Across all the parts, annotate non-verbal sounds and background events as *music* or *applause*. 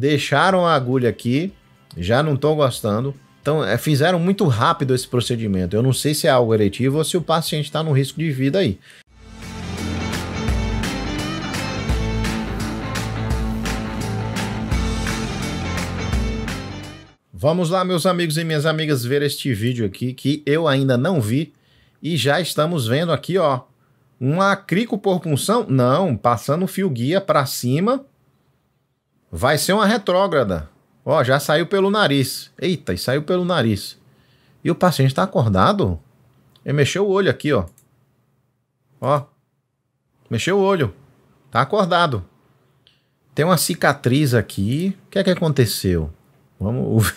deixaram a agulha aqui, já não estão gostando. Então, é, fizeram muito rápido esse procedimento. Eu não sei se é algo eletivo ou se o paciente está no risco de vida aí. Vamos lá, meus amigos e minhas amigas, ver este vídeo aqui que eu ainda não vi e já estamos vendo aqui, ó, um acrico por punção? Não, passando o fio guia para cima Vai ser uma retrógrada. Ó, já saiu pelo nariz. Eita, e saiu pelo nariz. E o paciente está acordado? Ele mexeu o olho aqui, ó. Ó. Mexeu o olho. Tá acordado. Tem uma cicatriz aqui. O que é que aconteceu? Vamos,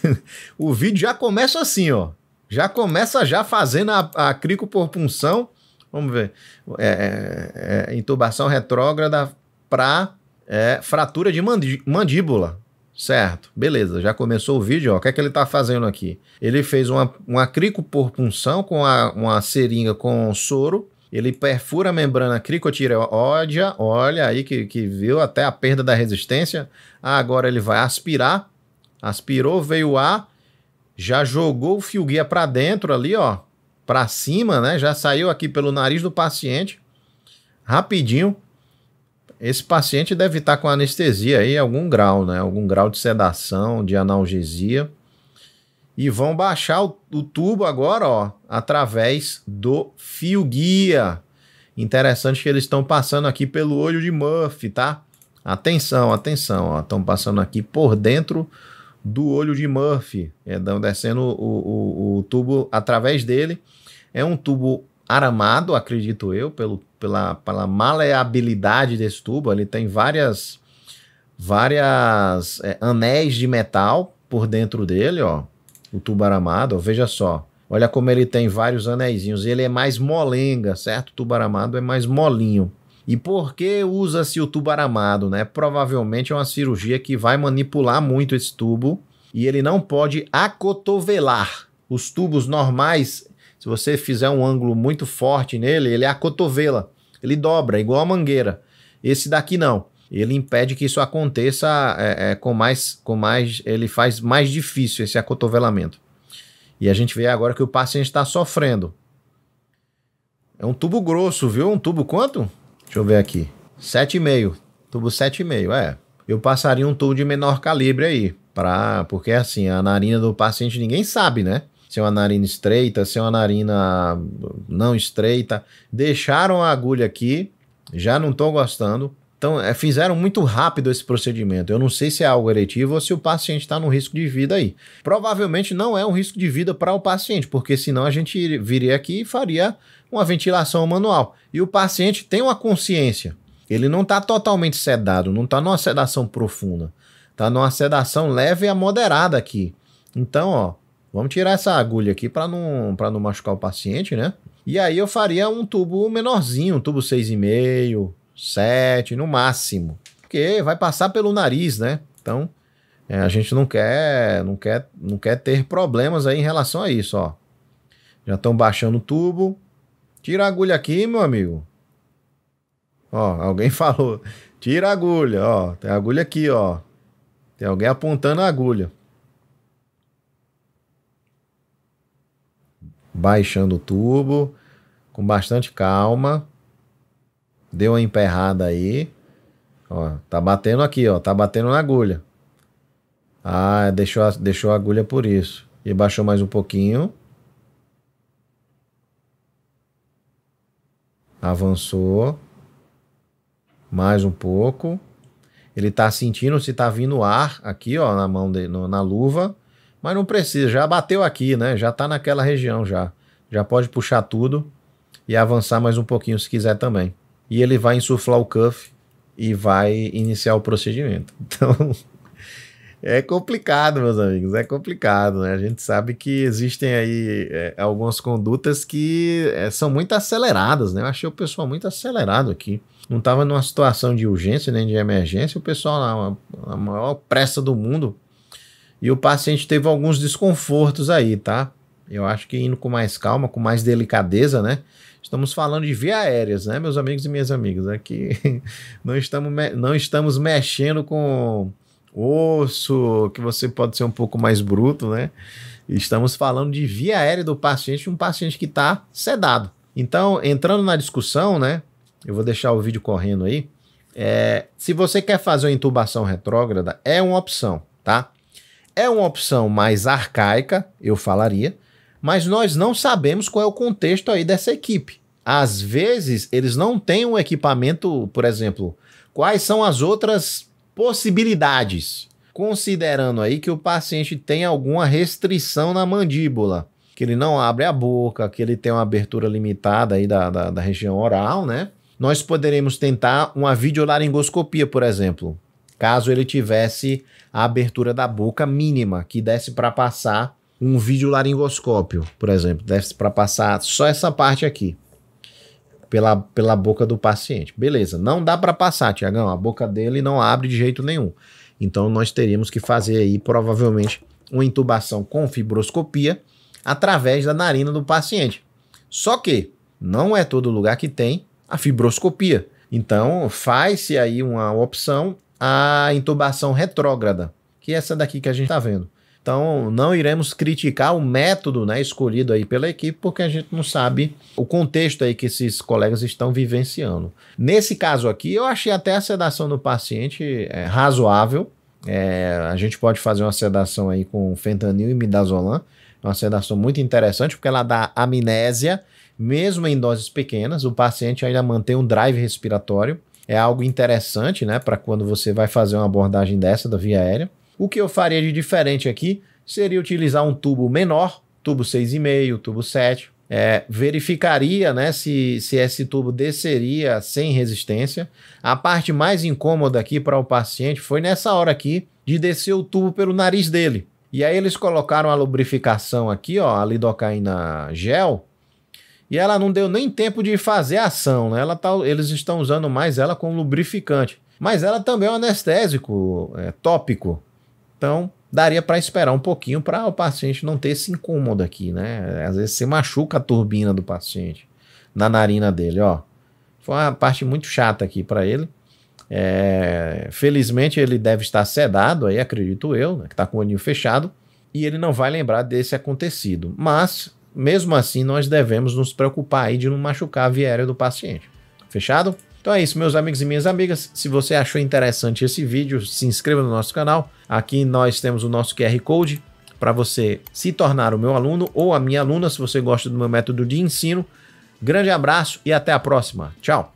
o, *laughs* vídeo já começa assim, ó. Já começa já fazendo a, a punção. Vamos ver. É, é, é, intubação retrógrada para é, fratura de mandíbula. Certo, beleza, já começou o vídeo, ó. o que é que ele está fazendo aqui? Ele fez uma, uma cricoporpunção com a, uma seringa com soro, ele perfura a membrana cricotireoide. olha aí que, que viu até a perda da resistência, ah, agora ele vai aspirar, aspirou, veio o ar, já jogou o fio guia para dentro ali, ó, para cima, né? Já saiu aqui pelo nariz do paciente, rapidinho, esse paciente deve estar com anestesia aí, algum grau, né? Algum grau de sedação, de analgesia. E vão baixar o, o tubo agora, ó, através do fio guia. Interessante que eles estão passando aqui pelo olho de Murphy, tá? Atenção, atenção, ó. Estão passando aqui por dentro do olho de Murphy. É, descendo o, o, o tubo através dele. É um tubo aramado, acredito eu, pelo, pela, pela maleabilidade desse tubo. Ele tem várias, várias é, anéis de metal por dentro dele, ó. O tubo aramado, ó, veja só. Olha como ele tem vários anéisinhos. Ele é mais molenga, certo? O tubo aramado é mais molinho. E por que usa-se o tubo aramado, né? Provavelmente é uma cirurgia que vai manipular muito esse tubo e ele não pode acotovelar. Os tubos normais se você fizer um ângulo muito forte nele, ele é a cotovela. Ele dobra, é igual a mangueira. Esse daqui não. Ele impede que isso aconteça é, é, com mais. com mais. Ele faz mais difícil esse acotovelamento. E a gente vê agora que o paciente está sofrendo. É um tubo grosso, viu? Um tubo quanto? Deixa eu ver aqui. 7,5. Tubo 7,5, é. Eu passaria um tubo de menor calibre aí. Pra, porque assim, a narina do paciente ninguém sabe, né? se é uma narina estreita, se é uma narina não estreita. Deixaram a agulha aqui, já não estou gostando. Então, é, fizeram muito rápido esse procedimento. Eu não sei se é algo heretivo ou se o paciente está no risco de vida aí. Provavelmente não é um risco de vida para o paciente, porque senão a gente viria aqui e faria uma ventilação manual. E o paciente tem uma consciência. Ele não está totalmente sedado, não está numa sedação profunda. Está numa sedação leve a moderada aqui. Então, ó, Vamos tirar essa agulha aqui para não, pra não machucar o paciente, né? E aí eu faria um tubo menorzinho, um tubo 6,5, 7 no máximo. Porque vai passar pelo nariz, né? Então, é, a gente não quer, não quer, não quer ter problemas aí em relação a isso, ó. Já estão baixando o tubo. Tira a agulha aqui, meu amigo. Ó, alguém *laughs* falou. Tira a agulha, ó. Tem agulha aqui, ó. Tem alguém apontando a agulha. baixando o tubo com bastante calma. Deu uma emperrada aí. Ó, tá batendo aqui, ó, tá batendo na agulha. Ah, deixou a, deixou a agulha por isso. E baixou mais um pouquinho. Avançou. Mais um pouco. Ele tá sentindo se tá vindo ar aqui, ó, na mão dele, no, na luva. Mas não precisa, já bateu aqui, né? Já está naquela região já. Já pode puxar tudo e avançar mais um pouquinho se quiser também. E ele vai insuflar o cuff e vai iniciar o procedimento. *laughs* Então, é complicado, meus amigos, é complicado, né? A gente sabe que existem aí é, algumas condutas que é, são muito aceleradas, né? Eu achei o pessoal muito acelerado aqui. Não estava numa situação de urgência nem de emergência, o pessoal na maior pressa do mundo e o paciente teve alguns desconfortos aí, tá? Eu acho que indo com mais calma, com mais delicadeza, né? Estamos falando de via aéreas, né, meus amigos e minhas amigas? Aqui *laughs* não estamos, não estamos mexendo com osso, que você pode ser um pouco mais bruto, né? Estamos falando de via aérea do paciente, um paciente que está sedado. Então, entrando na discussão, né? Eu vou deixar o vídeo correndo aí. É, se você quer fazer uma intubação retrógrada, é uma opção, tá? É uma opção mais arcaica, eu falaria, mas nós não sabemos qual é o contexto aí dessa equipe. Às vezes, eles não têm um equipamento, por exemplo, quais são as outras possibilidades, considerando aí que o paciente tem alguma restrição na mandíbula, que ele não abre a boca, que ele tem uma abertura limitada aí da, da, da região oral, né? Nós poderemos tentar uma videolaringoscopia, por exemplo, caso ele tivesse a abertura da boca mínima, que desse para passar um vídeo laringoscópio, por exemplo, desse para passar só essa parte aqui pela, pela boca do paciente. Beleza, não dá para passar, Tiagão, a boca dele não abre de jeito nenhum. Então nós teríamos que fazer aí provavelmente uma intubação com fibroscopia através da narina do paciente. Só que não é todo lugar que tem a fibroscopia. Então faz-se aí uma opção a intubação retrógrada, que é essa daqui que a gente está vendo. Então, não iremos criticar o método né, escolhido aí pela equipe, porque a gente não sabe o contexto aí que esses colegas estão vivenciando. Nesse caso aqui, eu achei até a sedação do paciente é, razoável. É, a gente pode fazer uma sedação aí com fentanil e midazolam. É uma sedação muito interessante, porque ela dá amnésia, mesmo em doses pequenas. O paciente ainda mantém um drive respiratório é algo interessante, né, para quando você vai fazer uma abordagem dessa da via aérea. O que eu faria de diferente aqui seria utilizar um tubo menor, tubo 6,5, tubo 7. É, verificaria né, se, se esse tubo desceria sem resistência. A parte mais incômoda aqui para o paciente foi nessa hora aqui de descer o tubo pelo nariz dele. E aí eles colocaram a lubrificação aqui, ó, a lidocaína gel, e ela não deu nem tempo de fazer ação, né? Ela tá, eles estão usando mais ela como lubrificante. Mas ela também é um anestésico é, tópico. Então, daria para esperar um pouquinho para o paciente não ter esse incômodo aqui, né? Às vezes você machuca a turbina do paciente na narina dele, ó. Foi uma parte muito chata aqui para ele. É, felizmente ele deve estar sedado aí, acredito eu, né, que está com o olho fechado, e ele não vai lembrar desse acontecido. Mas mesmo assim, nós devemos nos preocupar aí de não machucar a via aérea do paciente. Fechado? Então é isso, meus amigos e minhas amigas. Se você achou interessante esse vídeo, se inscreva no nosso canal. Aqui nós temos o nosso QR Code para você se tornar o meu aluno ou a minha aluna, se você gosta do meu método de ensino. Grande abraço e até a próxima. Tchau!